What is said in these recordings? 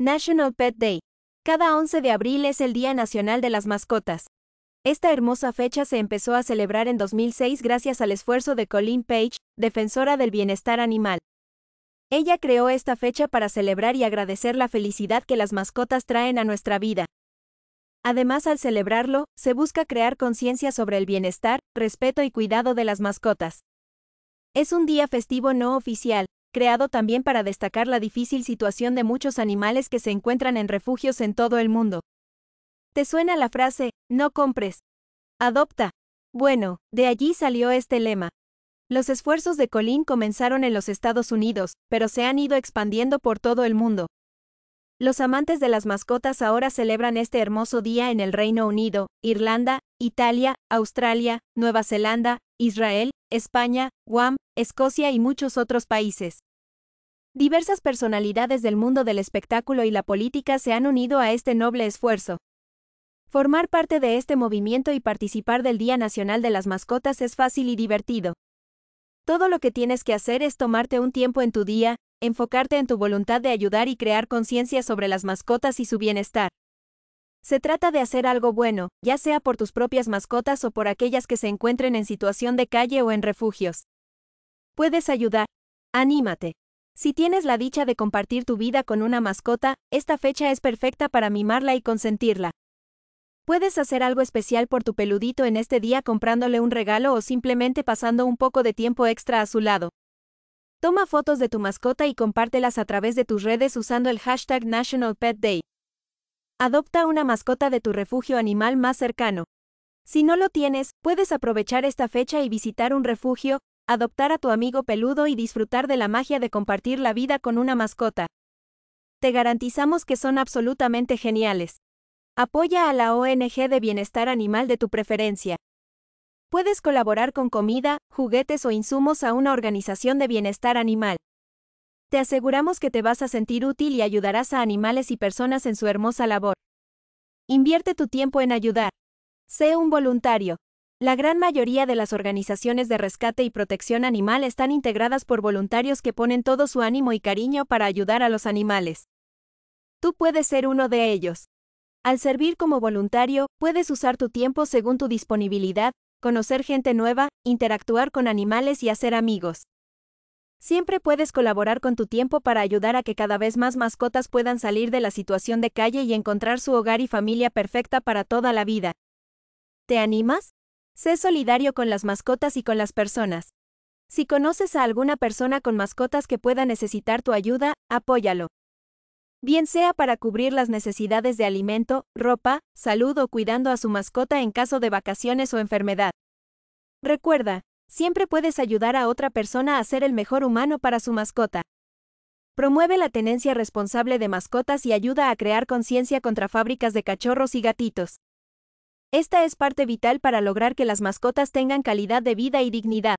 National Pet Day. Cada 11 de abril es el Día Nacional de las Mascotas. Esta hermosa fecha se empezó a celebrar en 2006 gracias al esfuerzo de Colleen Page, defensora del bienestar animal. Ella creó esta fecha para celebrar y agradecer la felicidad que las mascotas traen a nuestra vida. Además, al celebrarlo, se busca crear conciencia sobre el bienestar, respeto y cuidado de las mascotas. Es un día festivo no oficial, creado también para destacar la difícil situación de muchos animales que se encuentran en refugios en todo el mundo. ¿Te suena la frase, no compres? Adopta. Bueno, de allí salió este lema. Los esfuerzos de Colin comenzaron en los Estados Unidos, pero se han ido expandiendo por todo el mundo. Los amantes de las mascotas ahora celebran este hermoso día en el Reino Unido, Irlanda, Italia, Australia, Nueva Zelanda, Israel, España, Guam, Escocia y muchos otros países. Diversas personalidades del mundo del espectáculo y la política se han unido a este noble esfuerzo. Formar parte de este movimiento y participar del Día Nacional de las Mascotas es fácil y divertido. Todo lo que tienes que hacer es tomarte un tiempo en tu día, enfocarte en tu voluntad de ayudar y crear conciencia sobre las mascotas y su bienestar. Se trata de hacer algo bueno, ya sea por tus propias mascotas o por aquellas que se encuentren en situación de calle o en refugios. Puedes ayudar. Anímate. Si tienes la dicha de compartir tu vida con una mascota, esta fecha es perfecta para mimarla y consentirla. Puedes hacer algo especial por tu peludito en este día comprándole un regalo o simplemente pasando un poco de tiempo extra a su lado. Toma fotos de tu mascota y compártelas a través de tus redes usando el hashtag National Pet Day. Adopta una mascota de tu refugio animal más cercano. Si no lo tienes, puedes aprovechar esta fecha y visitar un refugio, adoptar a tu amigo peludo y disfrutar de la magia de compartir la vida con una mascota. Te garantizamos que son absolutamente geniales. Apoya a la ONG de bienestar animal de tu preferencia. Puedes colaborar con comida, juguetes o insumos a una organización de bienestar animal. Te aseguramos que te vas a sentir útil y ayudarás a animales y personas en su hermosa labor. Invierte tu tiempo en ayudar. Sé un voluntario. La gran mayoría de las organizaciones de rescate y protección animal están integradas por voluntarios que ponen todo su ánimo y cariño para ayudar a los animales. Tú puedes ser uno de ellos. Al servir como voluntario, puedes usar tu tiempo según tu disponibilidad, conocer gente nueva, interactuar con animales y hacer amigos. Siempre puedes colaborar con tu tiempo para ayudar a que cada vez más mascotas puedan salir de la situación de calle y encontrar su hogar y familia perfecta para toda la vida. ¿Te animas? Sé solidario con las mascotas y con las personas. Si conoces a alguna persona con mascotas que pueda necesitar tu ayuda, apóyalo. Bien sea para cubrir las necesidades de alimento, ropa, salud o cuidando a su mascota en caso de vacaciones o enfermedad. Recuerda, siempre puedes ayudar a otra persona a ser el mejor humano para su mascota. Promueve la tenencia responsable de mascotas y ayuda a crear conciencia contra fábricas de cachorros y gatitos. Esta es parte vital para lograr que las mascotas tengan calidad de vida y dignidad.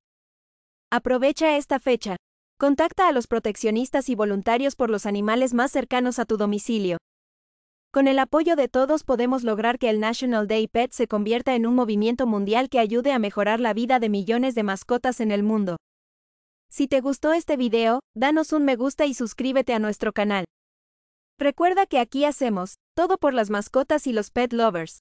Aprovecha esta fecha. Contacta a los proteccionistas y voluntarios por los animales más cercanos a tu domicilio. Con el apoyo de todos podemos lograr que el National Day Pet se convierta en un movimiento mundial que ayude a mejorar la vida de millones de mascotas en el mundo. Si te gustó este video, danos un me gusta y suscríbete a nuestro canal. Recuerda que aquí hacemos todo por las mascotas y los pet lovers.